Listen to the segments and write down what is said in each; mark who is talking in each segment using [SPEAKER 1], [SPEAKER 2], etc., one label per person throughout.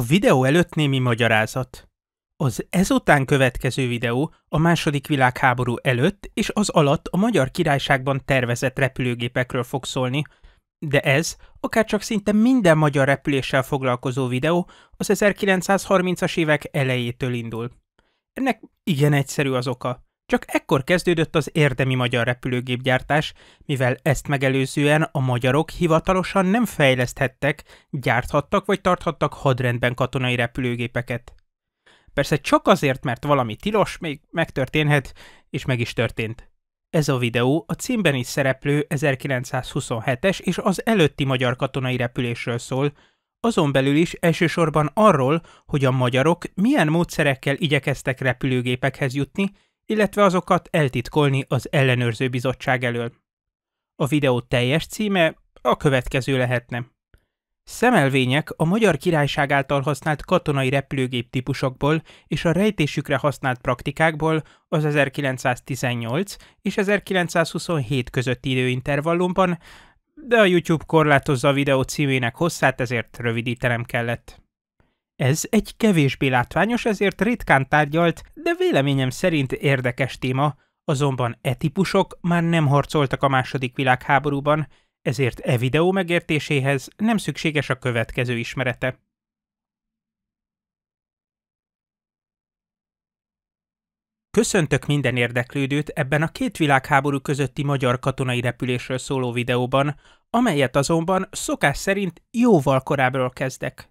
[SPEAKER 1] A videó előtt némi magyarázat. Az ezután következő videó a második világháború előtt és az alatt a Magyar Királyságban tervezett repülőgépekről fog szólni, de ez, akár csak szinte minden magyar repüléssel foglalkozó videó az 1930-as évek elejétől indul. Ennek igen egyszerű az oka. Csak ekkor kezdődött az érdemi magyar repülőgépgyártás, mivel ezt megelőzően a magyarok hivatalosan nem fejleszthettek, gyárthattak vagy tarthattak hadrendben katonai repülőgépeket. Persze csak azért, mert valami tilos, még megtörténhet, és meg is történt. Ez a videó a címben is szereplő 1927-es és az előtti magyar katonai repülésről szól, azon belül is elsősorban arról, hogy a magyarok milyen módszerekkel igyekeztek repülőgépekhez jutni, illetve azokat eltitkolni az ellenőrző bizottság elől. A videó teljes címe a következő lehetne. Szemelvények a Magyar Királyság által használt katonai repülőgép típusokból és a rejtésükre használt praktikákból az 1918 és 1927 közötti időintervallumban, de a YouTube korlátozza a videó címének hosszát, ezért rövidítenem kellett. Ez egy kevésbé látványos, ezért ritkán tárgyalt, de véleményem szerint érdekes téma, azonban e típusok már nem harcoltak a második világháborúban, ezért e videó megértéséhez nem szükséges a következő ismerete. Köszöntök minden érdeklődőt ebben a két világháború közötti magyar katonai repülésről szóló videóban, amelyet azonban szokás szerint jóval korábbról kezdek.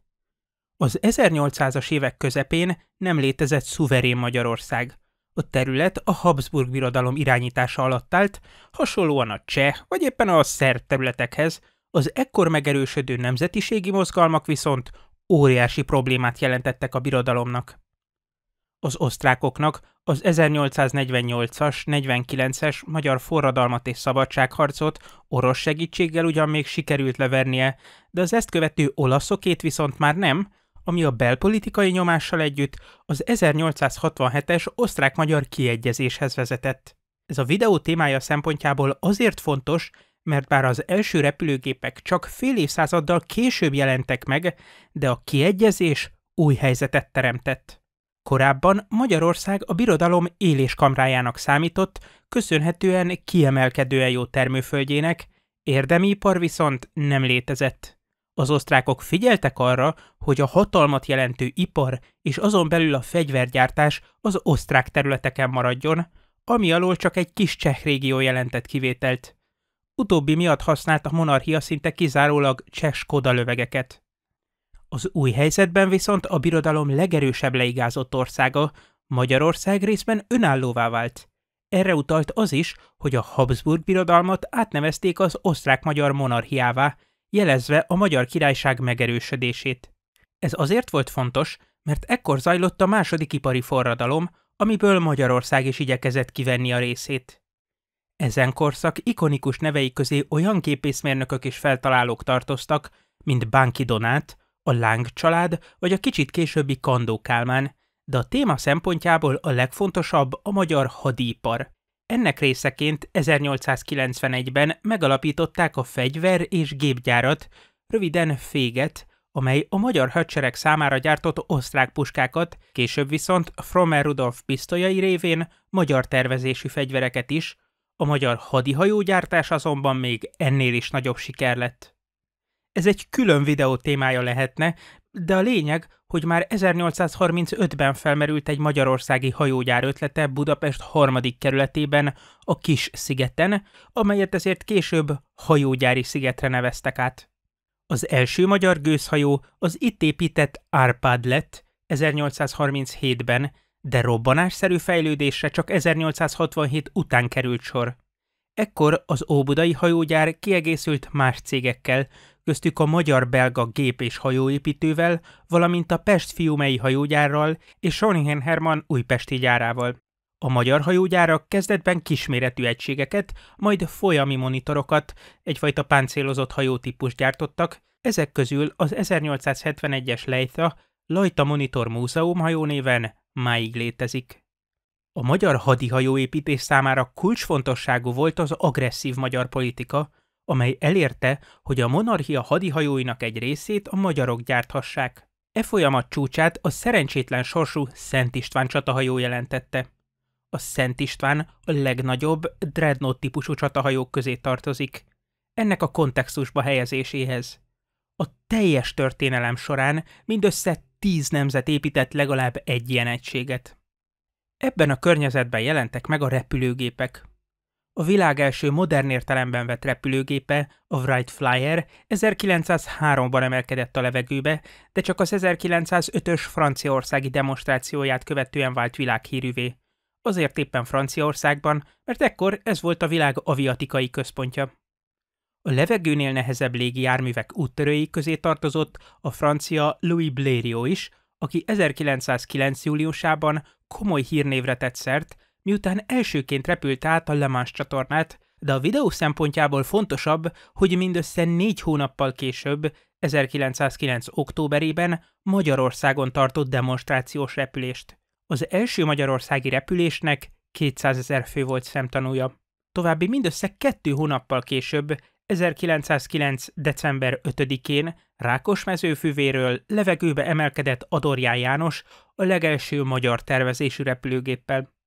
[SPEAKER 1] Az 1800-as évek közepén nem létezett szuverén Magyarország. A terület a Habsburg birodalom irányítása alatt állt, hasonlóan a cseh vagy éppen a szerb területekhez, az ekkor megerősödő nemzetiségi mozgalmak viszont óriási problémát jelentettek a birodalomnak. Az osztrákoknak az 1848-as, 49-es magyar forradalmat és szabadságharcot orosz segítséggel ugyan még sikerült levernie, de az ezt követő olaszokét viszont már nem, ami a belpolitikai nyomással együtt az 1867-es osztrák-magyar kiegyezéshez vezetett. Ez a videó témája szempontjából azért fontos, mert bár az első repülőgépek csak fél évszázaddal később jelentek meg, de a kiegyezés új helyzetet teremtett. Korábban Magyarország a birodalom éléskamrájának számított, köszönhetően kiemelkedően jó termőföldjének, érdemi ipar viszont nem létezett. Az osztrákok figyeltek arra, hogy a hatalmat jelentő ipar és azon belül a fegyvergyártás az osztrák területeken maradjon, ami alól csak egy kis cseh régió jelentett kivételt. Utóbbi miatt használt a monarchia szinte kizárólag cseh Skoda lövegeket. Az új helyzetben viszont a birodalom legerősebb leigázott országa, Magyarország részben önállóvá vált. Erre utalt az is, hogy a Habsburg birodalmat átnevezték az osztrák-magyar monarchiává, jelezve a magyar királyság megerősödését. Ez azért volt fontos, mert ekkor zajlott a második ipari forradalom, amiből Magyarország is igyekezett kivenni a részét. Ezen korszak ikonikus nevei közé olyan képészmérnökök és feltalálók tartoztak, mint Bánki Donát, a Láng család vagy a kicsit későbbi Kandó Kálmán, de a téma szempontjából a legfontosabb a magyar hadipar. Ennek részeként 1891-ben megalapították a fegyver és gépgyárat, röviden Féget, amely a magyar hadsereg számára gyártott osztrák puskákat, később viszont Frommer Rudolf pisztolyai révén magyar tervezésű fegyvereket is, a magyar hadihajógyártás azonban még ennél is nagyobb siker lett. Ez egy külön videó témája lehetne, de a lényeg, hogy már 1835-ben felmerült egy magyarországi hajógyár ötlete Budapest harmadik kerületében, a Kis szigeten, amelyet ezért később hajógyári szigetre neveztek át. Az első magyar gőzhajó az itt épített Árpád lett 1837-ben, de robbanásszerű fejlődésre csak 1867 után került sor. Ekkor az Óbudai hajógyár kiegészült más cégekkel, köztük a magyar-belga gép- és hajóépítővel, valamint a Pest fiumei hajógyárral és Sonningen Herman újpesti gyárával. A magyar hajógyárak kezdetben kisméretű egységeket, majd folyami monitorokat, egyfajta páncélozott hajótípus gyártottak, ezek közül az 1871-es Lejta, Lajta Monitor Múzeum hajónéven máig létezik. A magyar hadihajóépítés számára kulcsfontosságú volt az agresszív magyar politika, amely elérte, hogy a monarchia hadihajóinak egy részét a magyarok gyárthassák. E folyamat csúcsát a szerencsétlen sorsú Szent István csatahajó jelentette. A Szent István a legnagyobb dreadnought típusú csatahajók közé tartozik. Ennek a kontextusba helyezéséhez. A teljes történelem során mindössze tíz nemzet épített legalább egy ilyen egységet. Ebben a környezetben jelentek meg a repülőgépek, a világ első modern értelemben vett repülőgépe, a Wright Flyer 1903-ban emelkedett a levegőbe, de csak az 1905-ös franciaországi demonstrációját követően vált világhírűvé. Azért éppen Franciaországban, mert ekkor ez volt a világ aviatikai központja. A levegőnél nehezebb járművek úttörői közé tartozott a francia Louis Blériot is, aki 1909. júliusában komoly hírnévre tett szert, miután elsőként repült át a Le Mans csatornát, de a videó szempontjából fontosabb, hogy mindössze négy hónappal később, 1909. októberében Magyarországon tartott demonstrációs repülést. Az első magyarországi repülésnek 200 ezer fő volt szemtanúja. További mindössze kettő hónappal később, 1909. december 5-én Rákosmező mezőfűvéről levegőbe emelkedett Adorján János a legelső magyar tervezésű repülőgéppel.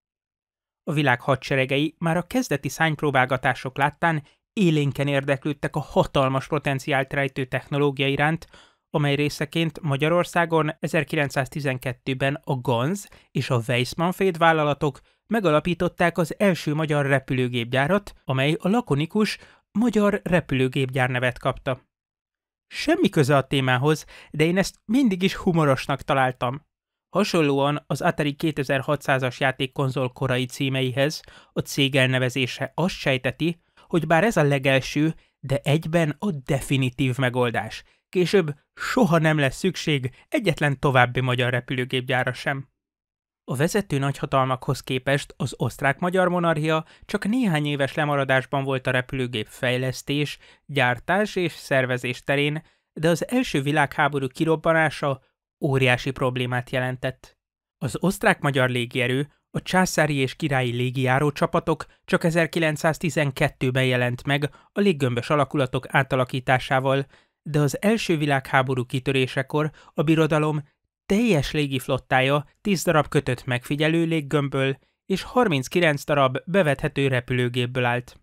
[SPEAKER 1] A világ hadseregei már a kezdeti szánypróbálgatások láttán élénken érdeklődtek a hatalmas potenciált rejtő technológia iránt, amely részeként Magyarországon 1912-ben a Ganz és a Weissmann vállalatok megalapították az első magyar repülőgépgyárat, amely a lakonikus magyar repülőgépgyár nevet kapta. Semmi köze a témához, de én ezt mindig is humorosnak találtam. Hasonlóan az Atari 2600-as játékkonzol korai címeihez a cég elnevezése azt sejteti, hogy bár ez a legelső, de egyben a definitív megoldás. Később soha nem lesz szükség egyetlen további magyar repülőgépgyára sem. A vezető nagyhatalmakhoz képest az osztrák-magyar monarchia csak néhány éves lemaradásban volt a repülőgép fejlesztés, gyártás és szervezés terén, de az első világháború kirobbanása óriási problémát jelentett. Az osztrák-magyar légierő, a császári és királyi légijáró csapatok csak 1912-ben jelent meg a léggömbös alakulatok átalakításával, de az első világháború kitörésekor a birodalom teljes légiflottája 10 darab kötött megfigyelő léggömbből és 39 darab bevethető repülőgépből állt.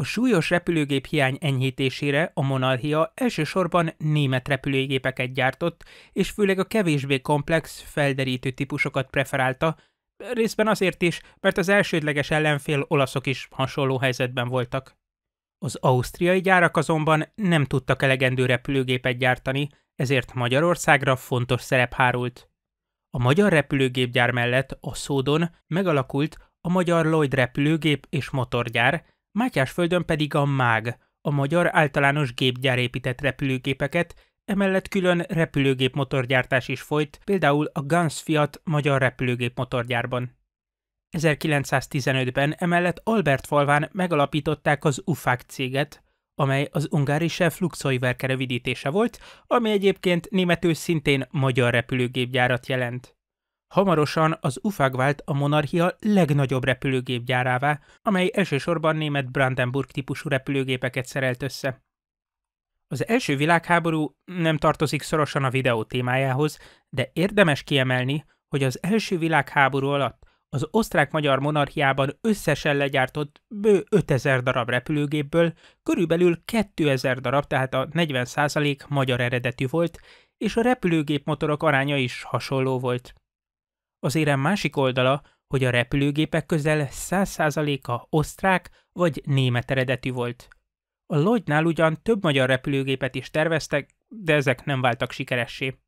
[SPEAKER 1] A súlyos repülőgép hiány enyhítésére a Monarchia elsősorban német repülőgépeket gyártott, és főleg a kevésbé komplex, felderítő típusokat preferálta, részben azért is, mert az elsődleges ellenfél olaszok is hasonló helyzetben voltak. Az ausztriai gyárak azonban nem tudtak elegendő repülőgépet gyártani, ezért Magyarországra fontos szerep hárult. A magyar repülőgépgyár mellett a Szódon megalakult a Magyar Lloyd repülőgép és motorgyár, Mátyásföldön pedig a MÁG, a Magyar Általános Gépgyár épített repülőgépeket, emellett külön repülőgép motorgyártás is folyt, például a Gans Fiat magyar repülőgép motorgyárban. 1915-ben emellett Albert falván megalapították az UFAG céget, amely az ungarische Flugzeugwerke rövidítése volt, ami egyébként németül szintén magyar repülőgépgyárat jelent. Hamarosan az UFAG vált a monarchia legnagyobb repülőgépgyárává, amely elsősorban német Brandenburg típusú repülőgépeket szerelt össze. Az első világháború nem tartozik szorosan a videó témájához, de érdemes kiemelni, hogy az első világháború alatt az osztrák-magyar monarchiában összesen legyártott bő 5000 darab repülőgépből körülbelül 2000 darab, tehát a 40% magyar eredetű volt, és a repülőgép motorok aránya is hasonló volt. Az érem másik oldala, hogy a repülőgépek közel 100%-a osztrák vagy német eredetű volt. A Lloydnál ugyan több magyar repülőgépet is terveztek, de ezek nem váltak sikeressé.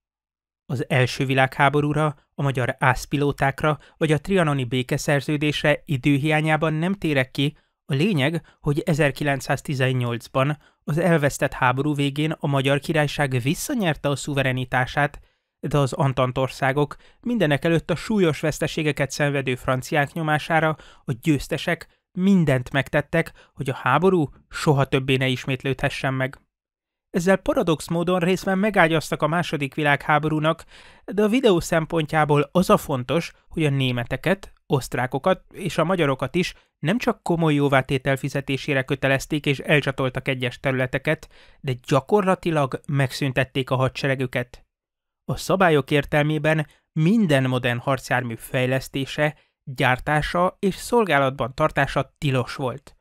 [SPEAKER 1] Az első világháborúra, a magyar ászpilótákra vagy a trianoni békeszerződésre időhiányában nem térek ki, a lényeg, hogy 1918-ban, az elvesztett háború végén a magyar királyság visszanyerte a szuverenitását, de az antantországok mindenek előtt a súlyos veszteségeket szenvedő franciák nyomására a győztesek mindent megtettek, hogy a háború soha többé ne ismétlődhessen meg. Ezzel paradox módon részben megágyaztak a második világháborúnak, de a videó szempontjából az a fontos, hogy a németeket, osztrákokat és a magyarokat is nem csak komoly jóvátétel fizetésére kötelezték és elcsatoltak egyes területeket, de gyakorlatilag megszüntették a hadseregüket. A szabályok értelmében minden modern harcjármű fejlesztése, gyártása és szolgálatban tartása tilos volt.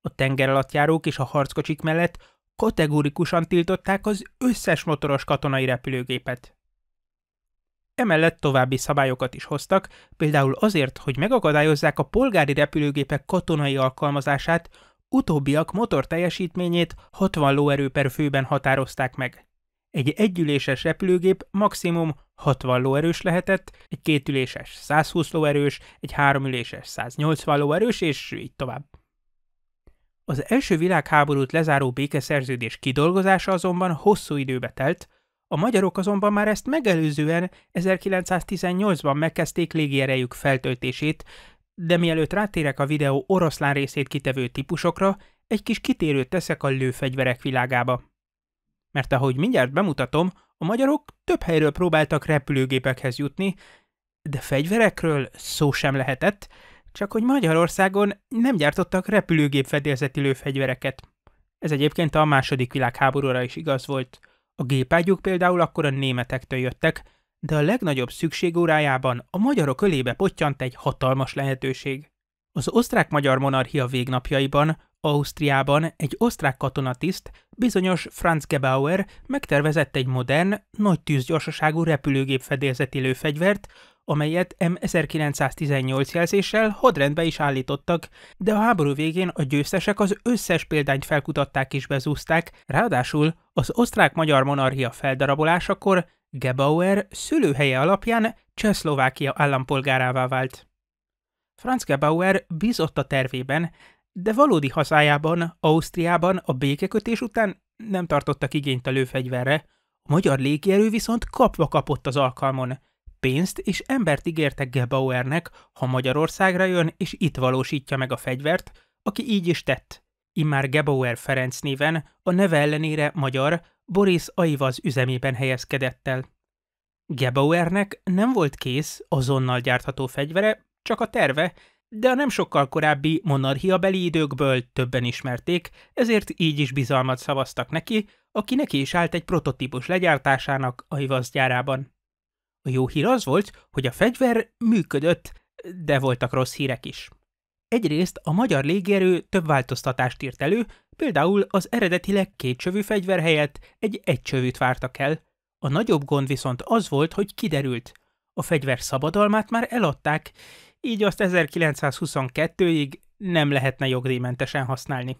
[SPEAKER 1] A tengeralattjárók és a harckocsik mellett kategórikusan tiltották az összes motoros katonai repülőgépet. Emellett további szabályokat is hoztak, például azért, hogy megakadályozzák a polgári repülőgépek katonai alkalmazását, utóbbiak motor teljesítményét 60 lóerő per főben határozták meg. Egy együléses repülőgép maximum 60 lóerős lehetett, egy kétüléses 120 lóerős, egy háromüléses 180 lóerős, és így tovább. Az első világháborút lezáró békeszerződés kidolgozása azonban hosszú időbe telt, a magyarok azonban már ezt megelőzően 1918-ban megkezdték légierejük feltöltését, de mielőtt rátérek a videó oroszlán részét kitevő típusokra, egy kis kitérőt teszek a lőfegyverek világába mert ahogy mindjárt bemutatom, a magyarok több helyről próbáltak repülőgépekhez jutni, de fegyverekről szó sem lehetett, csak hogy Magyarországon nem gyártottak repülőgép fedélzeti lőfegyvereket. Ez egyébként a második világháborúra is igaz volt. A gépágyuk például akkor a németektől jöttek, de a legnagyobb órájában a magyarok ölébe pottyant egy hatalmas lehetőség. Az osztrák-magyar monarchia végnapjaiban Ausztriában egy osztrák katonatiszt, bizonyos Franz Gebauer megtervezett egy modern, nagy tűzgyorsaságú repülőgép fedélzeti lőfegyvert, amelyet M1918 jelzéssel hadrendbe is állítottak, de a háború végén a győztesek az összes példányt felkutatták és bezúzták, ráadásul az osztrák-magyar monarchia feldarabolásakor Gebauer szülőhelye alapján Csehszlovákia állampolgárává vált. Franz Gebauer bízott a tervében, de valódi hazájában, Ausztriában a békekötés után nem tartottak igényt a lőfegyverre, a magyar légierő viszont kapva kapott az alkalmon. Pénzt és embert ígértek Gebauernek, ha Magyarországra jön és itt valósítja meg a fegyvert, aki így is tett. Immár Gebauer Ferenc néven, a neve ellenére magyar, Boris Aivaz üzemében helyezkedett el. Gebauernek nem volt kész, azonnal gyártható fegyvere, csak a terve, de a nem sokkal korábbi beli időkből többen ismerték, ezért így is bizalmat szavaztak neki, aki neki is állt egy prototípus legyártásának a hivaszgyárában. gyárában. A jó hír az volt, hogy a fegyver működött, de voltak rossz hírek is. Egyrészt a magyar légierő több változtatást írt elő, például az eredetileg csövű fegyver helyett egy egycsövűt vártak el. A nagyobb gond viszont az volt, hogy kiderült. A fegyver szabadalmát már eladták, így azt 1922-ig nem lehetne jogdíjmentesen használni.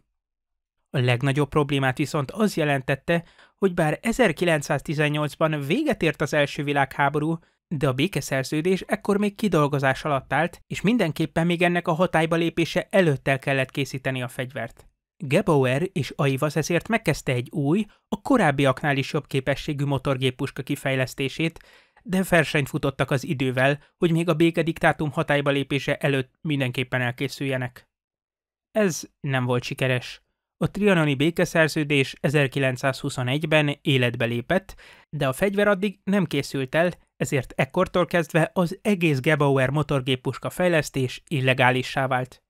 [SPEAKER 1] A legnagyobb problémát viszont az jelentette, hogy bár 1918-ban véget ért az első világháború, de a békeszerződés ekkor még kidolgozás alatt állt, és mindenképpen még ennek a hatályba lépése előtt el kellett készíteni a fegyvert. Gebauer és Aivas ezért megkezdte egy új, a korábbiaknál is jobb képességű motorgéppuska kifejlesztését, de versenyt futottak az idővel, hogy még a békediktátum hatályba lépése előtt mindenképpen elkészüljenek. Ez nem volt sikeres. A trianoni békeszerződés 1921-ben életbe lépett, de a fegyver addig nem készült el, ezért ekkortól kezdve az egész Gebauer motorgéppuska fejlesztés illegálissá vált.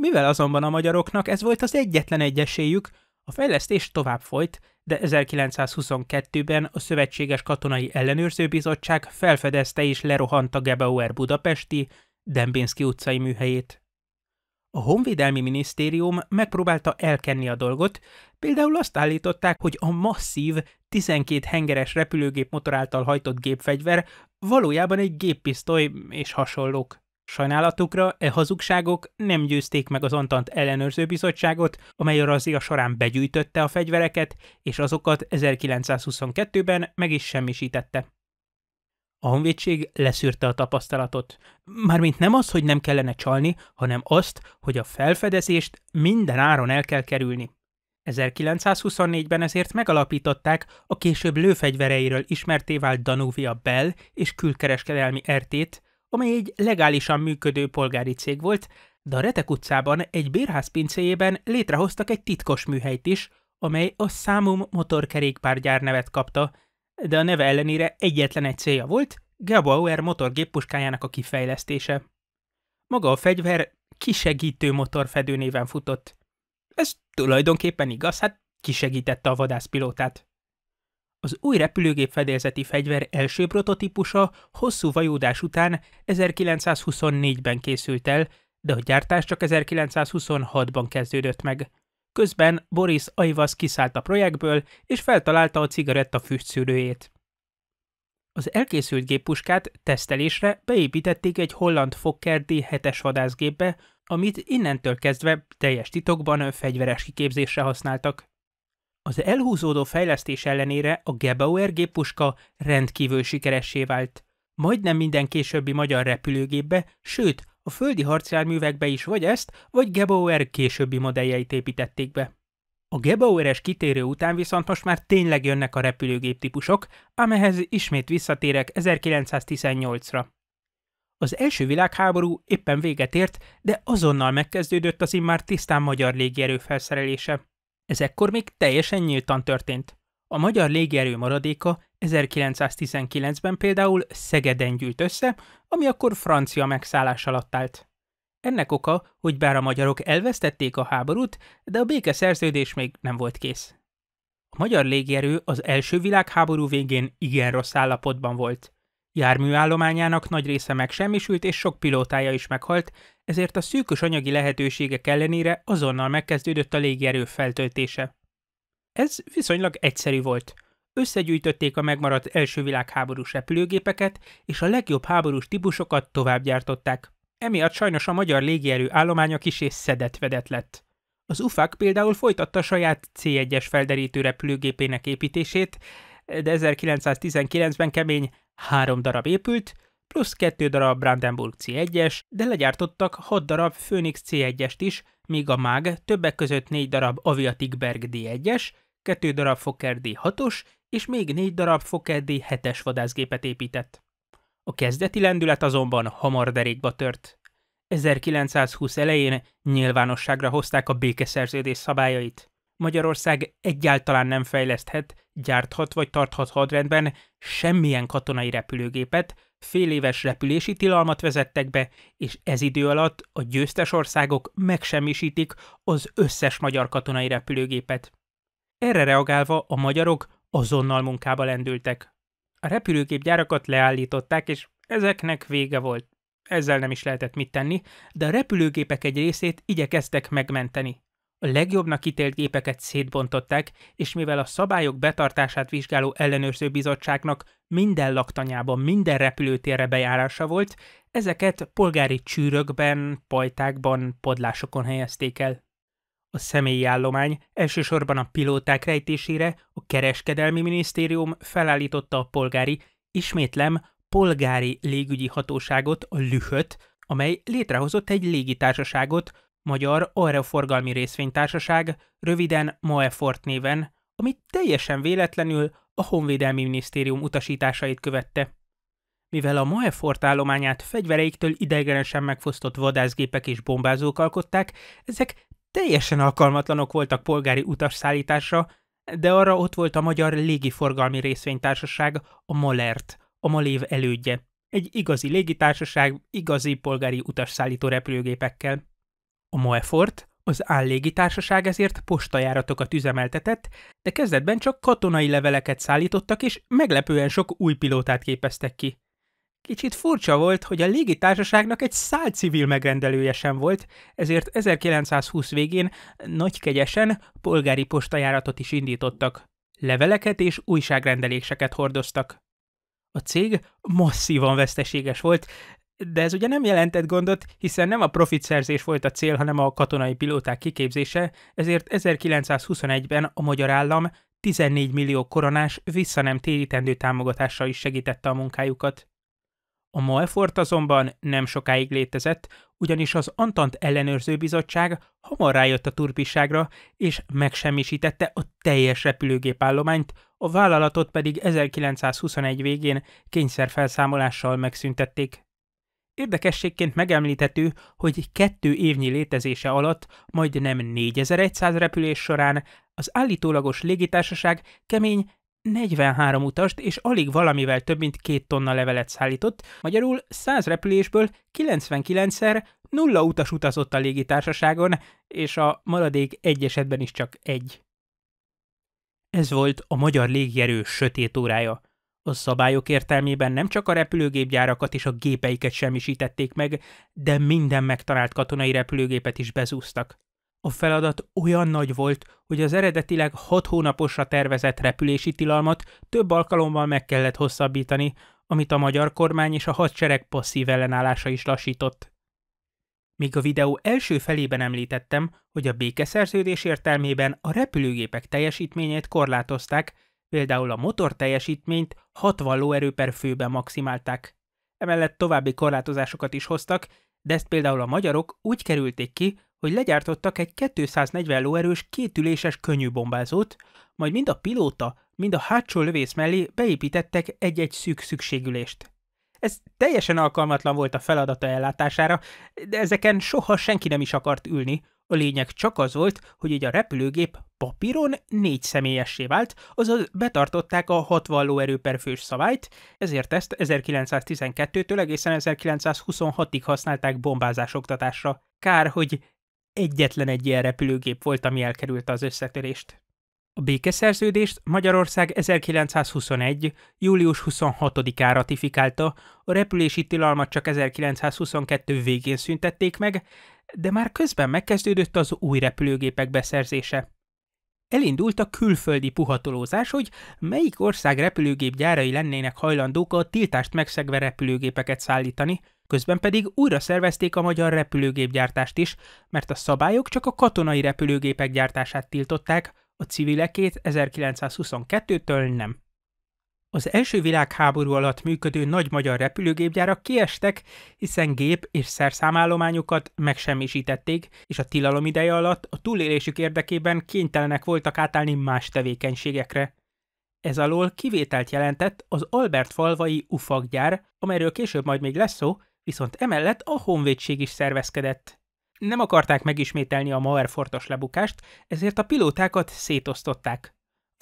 [SPEAKER 1] Mivel azonban a magyaroknak ez volt az egyetlen egyesélyük, a fejlesztés tovább folyt, de 1922-ben a Szövetséges Katonai Ellenőrzőbizottság felfedezte és lerohanta Gebauer budapesti, Dembinski utcai műhelyét. A Honvédelmi Minisztérium megpróbálta elkenni a dolgot, például azt állították, hogy a masszív, 12 hengeres repülőgép motor által hajtott gépfegyver valójában egy géppisztoly és hasonlók. Sajnálatukra e hazugságok nem győzték meg az Antant ellenőrző bizottságot, amely a razzia során begyűjtötte a fegyvereket, és azokat 1922-ben meg is semmisítette. A honvédség leszűrte a tapasztalatot. Mármint nem az, hogy nem kellene csalni, hanem azt, hogy a felfedezést minden áron el kell kerülni. 1924-ben ezért megalapították a később lőfegyvereiről ismerté vált Danuvia Bell és külkereskedelmi RT-t, amely egy legálisan működő polgári cég volt, de a Retek utcában egy bérház pincéjében létrehoztak egy titkos műhelyt is, amely a számom motorkerékpárgyár nevet kapta, de a neve ellenére egyetlen egy célja volt, Gabauer motorgéppuskájának a kifejlesztése. Maga a fegyver kisegítő motorfedő néven futott. Ez tulajdonképpen igaz, hát kisegítette a vadászpilótát. Az új repülőgép fedélzeti fegyver első prototípusa hosszú vajódás után 1924-ben készült el, de a gyártás csak 1926-ban kezdődött meg. Közben Boris Aivas kiszállt a projektből, és feltalálta a cigaretta füstszűrőjét. Az elkészült géppuskát tesztelésre beépítették egy holland Fokker D7-es vadászgépbe, amit innentől kezdve teljes titokban fegyveres kiképzésre használtak. Az elhúzódó fejlesztés ellenére a Gebauer géppuska rendkívül sikeressé vált. Majdnem minden későbbi magyar repülőgépbe, sőt, a földi harcjárművekbe is vagy ezt, vagy Gebauer későbbi modelljeit építették be. A Gebaueres kitérő után viszont most már tényleg jönnek a repülőgép típusok, ám ismét visszatérek 1918-ra. Az első világháború éppen véget ért, de azonnal megkezdődött az immár tisztán magyar légierő felszerelése. Ez ekkor még teljesen nyíltan történt. A magyar légierő maradéka 1919-ben például Szegeden gyűlt össze, ami akkor francia megszállás alatt állt. Ennek oka, hogy bár a magyarok elvesztették a háborút, de a békeszerződés még nem volt kész. A magyar légierő az első világháború végén igen rossz állapotban volt. Járműállományának nagy része megsemmisült és sok pilótája is meghalt, ezért a szűkös anyagi lehetőségek ellenére azonnal megkezdődött a légierő feltöltése. Ez viszonylag egyszerű volt. Összegyűjtötték a megmaradt első világháborús repülőgépeket, és a legjobb háborús típusokat továbbgyártották. Emiatt sajnos a magyar légierő állománya kisé szedetvedett lett. Az UFAK például folytatta saját C1-es felderítő repülőgépének építését, de 1919-ben kemény három darab épült, plusz kettő darab Brandenburg C1-es, de legyártottak hat darab Phoenix C1-est is, míg a MÁG többek között négy darab Aviatikberg D1-es, kettő darab Fokker D6-os és még négy darab Fokker D7-es vadászgépet épített. A kezdeti lendület azonban hamar derékba tört. 1920 elején nyilvánosságra hozták a békeszerződés szabályait. Magyarország egyáltalán nem fejleszthet, gyárthat vagy tarthat hadrendben semmilyen katonai repülőgépet, fél éves repülési tilalmat vezettek be, és ez idő alatt a győztes országok megsemmisítik az összes magyar katonai repülőgépet. Erre reagálva a magyarok azonnal munkába lendültek. A repülőgépgyárakat leállították, és ezeknek vége volt. Ezzel nem is lehetett mit tenni, de a repülőgépek egy részét igyekeztek megmenteni. A legjobbnak ítélt gépeket szétbontották, és mivel a szabályok betartását vizsgáló ellenőrző bizottságnak minden laktanyában, minden repülőtérre bejárása volt, ezeket polgári csűrökben, pajtákban, podlásokon helyezték el. A személyi állomány elsősorban a pilóták rejtésére a kereskedelmi minisztérium felállította a polgári, ismétlem, polgári légügyi hatóságot, a lühöt, amely létrehozott egy légitársaságot, Magyar Aeroforgalmi Részvénytársaság, röviden Moefort néven, amit teljesen véletlenül a Honvédelmi Minisztérium utasításait követte. Mivel a Moefort állományát fegyvereiktől idegenesen megfosztott vadászgépek és bombázók alkották, ezek teljesen alkalmatlanok voltak polgári utasszállításra, de arra ott volt a Magyar Légiforgalmi Részvénytársaság, a Molert, a Malév elődje. Egy igazi légitársaság, igazi polgári utasszállító repülőgépekkel. A Moefort, az állégitársaság ezért postajáratokat üzemeltetett, de kezdetben csak katonai leveleket szállítottak, és meglepően sok új pilótát képeztek ki. Kicsit furcsa volt, hogy a légitársaságnak egy száll civil megrendelője sem volt, ezért 1920 végén nagykegyesen polgári postajáratot is indítottak. Leveleket és újságrendeléseket hordoztak. A cég masszívan veszteséges volt, de ez ugye nem jelentett gondot, hiszen nem a profit szerzés volt a cél, hanem a katonai pilóták kiképzése, ezért 1921-ben a magyar állam 14 millió koronás vissza nem térítendő támogatással is segítette a munkájukat. A Moefort azonban nem sokáig létezett, ugyanis az Antant ellenőrző bizottság hamar rájött a turpiságra, és megsemmisítette a teljes repülőgépállományt, a vállalatot pedig 1921 végén kényszerfelszámolással megszüntették. Érdekességként megemlíthető, hogy kettő évnyi létezése alatt majdnem 4100 repülés során az állítólagos légitársaság kemény 43 utast és alig valamivel több mint két tonna levelet szállított, magyarul 100 repülésből 99-szer nulla utas utazott a légitársaságon, és a maradék egy esetben is csak egy. Ez volt a magyar légierő sötét órája. A szabályok értelmében nem csak a repülőgépgyárakat és a gépeiket semmisítették meg, de minden megtalált katonai repülőgépet is bezúztak. A feladat olyan nagy volt, hogy az eredetileg 6 hónaposra tervezett repülési tilalmat több alkalommal meg kellett hosszabbítani, amit a magyar kormány és a hadsereg passzív ellenállása is lassított. Míg a videó első felében említettem, hogy a békeszerződés értelmében a repülőgépek teljesítményét korlátozták, Például a motor teljesítményt 60 lóerő per főben maximálták. Emellett további korlátozásokat is hoztak, de ezt például a magyarok úgy kerülték ki, hogy legyártottak egy 240 lóerős kétüléses könnyű bombázót, majd mind a pilóta, mind a hátsó lövész mellé beépítettek egy-egy szűk szükségülést. Ez teljesen alkalmatlan volt a feladata ellátására, de ezeken soha senki nem is akart ülni, a lényeg csak az volt, hogy így a repülőgép papíron négy személyessé vált, azaz betartották a 60 lóerő per fős szabályt, ezért ezt 1912-től egészen 1926-ig használták bombázás oktatásra. Kár, hogy egyetlen egy ilyen repülőgép volt, ami elkerülte az összetörést. A békeszerződést Magyarország 1921. július 26-án ratifikálta, a repülési tilalmat csak 1922 végén szüntették meg, de már közben megkezdődött az új repülőgépek beszerzése. Elindult a külföldi puhatolózás, hogy melyik ország repülőgép gyárai lennének hajlandók a tiltást megszegve repülőgépeket szállítani, közben pedig újra szervezték a magyar repülőgépgyártást is, mert a szabályok csak a katonai repülőgépek gyártását tiltották, a civilekét 1922-től nem. Az első világháború alatt működő nagy magyar repülőgépgyárak kiestek, hiszen gép és szerszámállományokat megsemmisítették, és a tilalom ideje alatt a túlélésük érdekében kénytelenek voltak átállni más tevékenységekre. Ez alól kivételt jelentett az Albert falvai ufaggyár, amelyről később majd még lesz szó, viszont emellett a honvédség is szervezkedett. Nem akarták megismételni a Maerfortos lebukást, ezért a pilótákat szétosztották.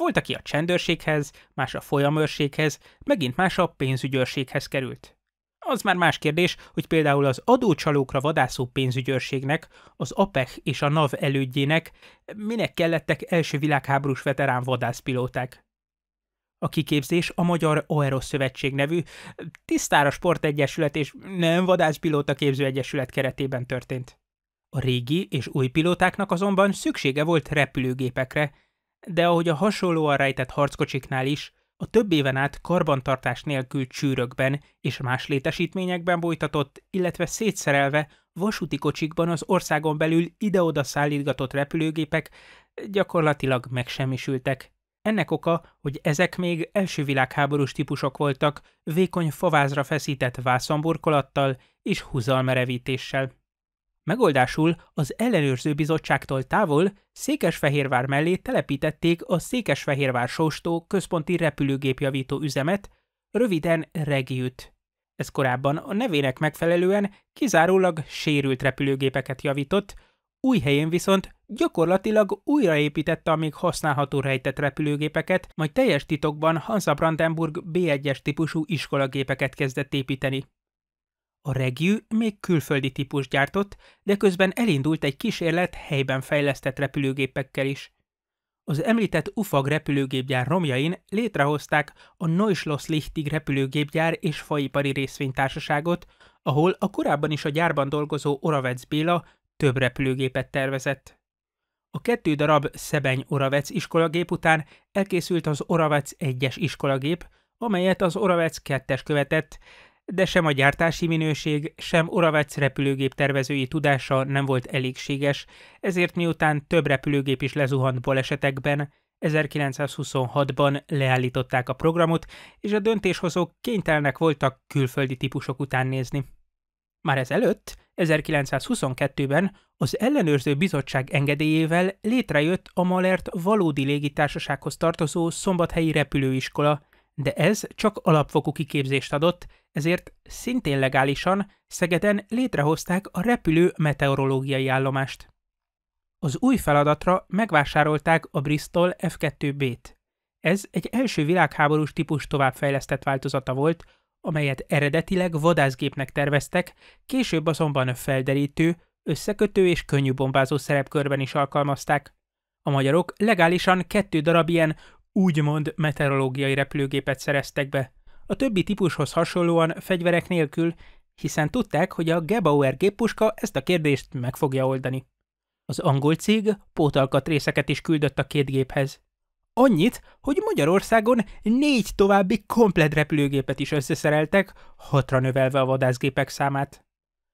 [SPEAKER 1] Volt, aki a csendőrséghez, más a folyamőrséghez, megint más a pénzügyőrséghez került. Az már más kérdés, hogy például az adócsalókra vadászó pénzügyőrségnek, az APEC és a NAV elődjének minek kellettek első világháborús veterán vadászpilóták. A kiképzés a Magyar Aeroszövetség nevű, tisztára sportegyesület és nem vadászpilóta képző egyesület keretében történt. A régi és új pilótáknak azonban szüksége volt repülőgépekre, de ahogy a hasonlóan rejtett harckocsiknál is, a több éven át karbantartás nélkül csűrökben és más létesítményekben bojtatott, illetve szétszerelve vasúti kocsikban az országon belül ide-oda szállítgatott repülőgépek gyakorlatilag megsemmisültek. Ennek oka, hogy ezek még első világháborús típusok voltak, vékony favázra feszített vászamburkolattal és húzalmerevítéssel. Megoldásul az ellenőrző bizottságtól távol Székesfehérvár mellé telepítették a Székesfehérvár Sóstó központi repülőgépjavító üzemet, röviden Regiüt. Ez korábban a nevének megfelelően kizárólag sérült repülőgépeket javított, új helyén viszont gyakorlatilag újraépítette a még használható rejtett repülőgépeket, majd teljes titokban Hansa Brandenburg B1-es típusú iskolagépeket kezdett építeni. A Regiu még külföldi típus gyártott, de közben elindult egy kísérlet helyben fejlesztett repülőgépekkel is. Az említett UFAG repülőgépgyár romjain létrehozták a Neuschloss-Lichtig repülőgépgyár és faipari részvénytársaságot, ahol a korábban is a gyárban dolgozó Oravec Béla több repülőgépet tervezett. A kettő darab Szebeny Oravec iskolagép után elkészült az Oravec 1-es iskolagép, amelyet az Oravec 2-es követett, de sem a gyártási minőség, sem Oravec repülőgép tervezői tudása nem volt elégséges, ezért miután több repülőgép is lezuhant balesetekben, 1926-ban leállították a programot, és a döntéshozók kénytelenek voltak külföldi típusok után nézni. Már ezelőtt, 1922-ben az ellenőrző bizottság engedélyével létrejött a Malert valódi légitársasághoz tartozó szombathelyi repülőiskola, de ez csak alapfokú kiképzést adott, ezért szintén legálisan Szegeden létrehozták a repülő meteorológiai állomást. Az új feladatra megvásárolták a Bristol F2B-t. Ez egy első világháborús típus továbbfejlesztett változata volt, amelyet eredetileg vadászgépnek terveztek, később azonban felderítő, összekötő és könnyű bombázó szerepkörben is alkalmazták. A magyarok legálisan kettő darab ilyen úgymond meteorológiai repülőgépet szereztek be. A többi típushoz hasonlóan fegyverek nélkül, hiszen tudták, hogy a Gebauer géppuska ezt a kérdést meg fogja oldani. Az angol cég pótalkatrészeket is küldött a két géphez. Annyit, hogy Magyarországon négy további komplet repülőgépet is összeszereltek, hatra növelve a vadászgépek számát.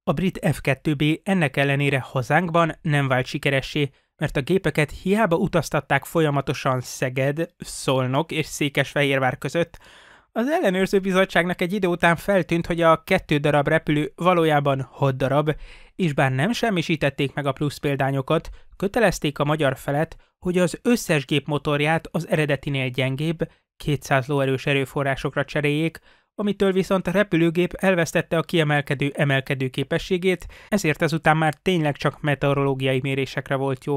[SPEAKER 1] A brit F-2B ennek ellenére hazánkban nem vált sikeressé, mert a gépeket hiába utaztatták folyamatosan Szeged, Szolnok és Székesfehérvár között, az ellenőrző bizottságnak egy idő után feltűnt, hogy a kettő darab repülő valójában hat darab, és bár nem semmisítették meg a plusz példányokat, kötelezték a magyar felet, hogy az összes gép motorját az eredetinél gyengébb, 200 lóerős erőforrásokra cseréljék, amitől viszont a repülőgép elvesztette a kiemelkedő emelkedő képességét, ezért ezután már tényleg csak meteorológiai mérésekre volt jó.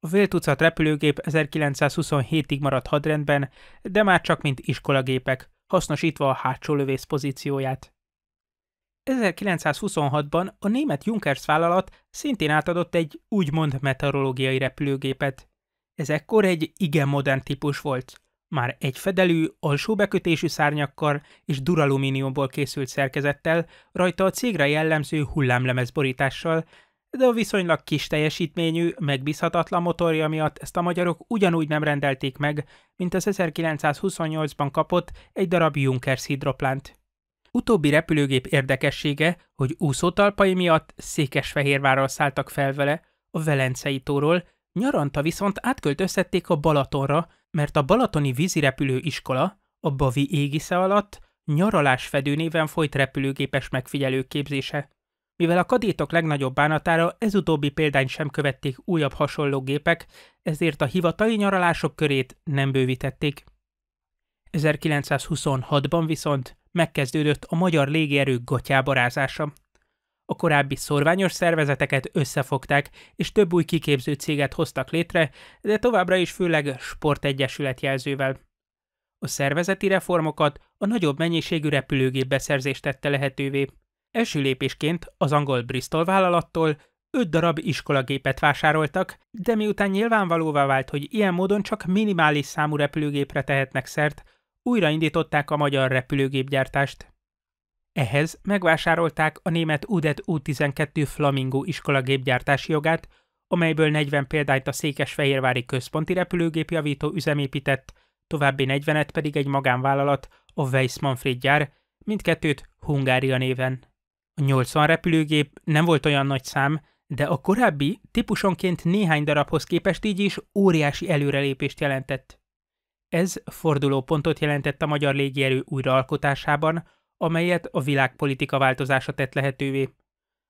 [SPEAKER 1] A véltucat repülőgép 1927-ig maradt hadrendben, de már csak mint iskolagépek, hasznosítva a hátsó lövész pozícióját. 1926-ban a német Junkers vállalat szintén átadott egy úgymond meteorológiai repülőgépet. Ez ekkor egy igen modern típus volt. Már egy fedelű, alsó bekötésű szárnyakkal és duralumíniumból készült szerkezettel, rajta a cégre jellemző hullámlemez borítással, de a viszonylag kis teljesítményű, megbízhatatlan motorja miatt ezt a magyarok ugyanúgy nem rendelték meg, mint az 1928-ban kapott egy darab Junkers hidroplánt. Utóbbi repülőgép érdekessége, hogy úszótalpai miatt Székesfehérvárral szálltak fel vele, a Velencei tóról, nyaranta viszont átköltöztették a Balatonra, mert a Balatoni vízirepülő iskola a Bavi égisze alatt nyaralásfedő néven folyt repülőgépes megfigyelők képzése. Mivel a kadétok legnagyobb bánatára ez utóbbi példány sem követték újabb hasonló gépek, ezért a hivatali nyaralások körét nem bővítették. 1926-ban viszont megkezdődött a magyar légierő gatyábarázása. A korábbi szorványos szervezeteket összefogták, és több új kiképző céget hoztak létre, de továbbra is főleg sportegyesület jelzővel. A szervezeti reformokat a nagyobb mennyiségű repülőgép beszerzést tette lehetővé. Első lépésként az angol Bristol vállalattól 5 darab iskolagépet vásároltak, de miután nyilvánvalóvá vált, hogy ilyen módon csak minimális számú repülőgépre tehetnek szert, újraindították a magyar repülőgépgyártást. Ehhez megvásárolták a német UDET U12 Flamingo iskolagépgyártási jogát, amelyből 40 példányt a Székesfehérvári Központi Repülőgépjavító üzemépített, további 40-et pedig egy magánvállalat, a Weiss Manfred gyár, mindkettőt Hungária néven. A 80 repülőgép nem volt olyan nagy szám, de a korábbi típusonként néhány darabhoz képest így is óriási előrelépést jelentett. Ez fordulópontot jelentett a magyar légierő újraalkotásában, amelyet a világpolitika változása tett lehetővé.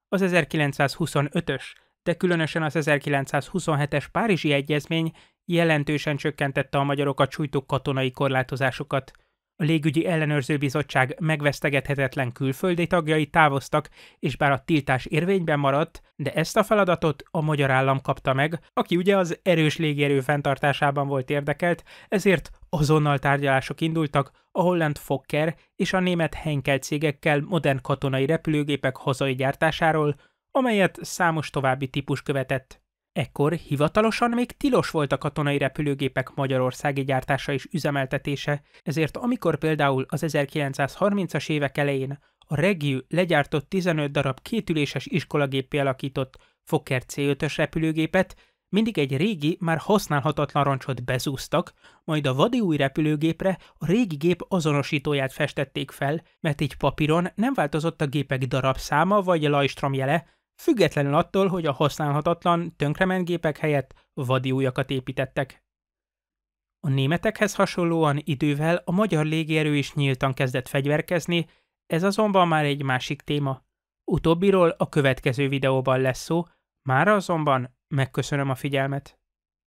[SPEAKER 1] Az 1925-ös, de különösen az 1927-es Párizsi Egyezmény jelentősen csökkentette a magyarokat sújtó katonai korlátozásokat – a légügyi ellenőrző bizottság megvesztegethetetlen külföldi tagjai távoztak, és bár a tiltás érvényben maradt, de ezt a feladatot a magyar állam kapta meg, aki ugye az erős légierő fenntartásában volt érdekelt, ezért azonnal tárgyalások indultak a holland Fokker és a német Henkel cégekkel modern katonai repülőgépek hazai gyártásáról, amelyet számos további típus követett. Ekkor hivatalosan még tilos volt a katonai repülőgépek magyarországi gyártása és üzemeltetése, ezért amikor például az 1930-as évek elején a Regiu legyártott 15 darab kétüléses iskolagépé alakított Fokker C5-ös repülőgépet, mindig egy régi, már használhatatlan roncsot bezúztak, majd a vadi új repülőgépre a régi gép azonosítóját festették fel, mert így papíron nem változott a gépek darabszáma vagy jele, függetlenül attól, hogy a használhatatlan, tönkrement gépek helyett vadi újakat építettek. A németekhez hasonlóan idővel a magyar légierő is nyíltan kezdett fegyverkezni, ez azonban már egy másik téma. Utóbbiról a következő videóban lesz szó, már azonban megköszönöm a figyelmet.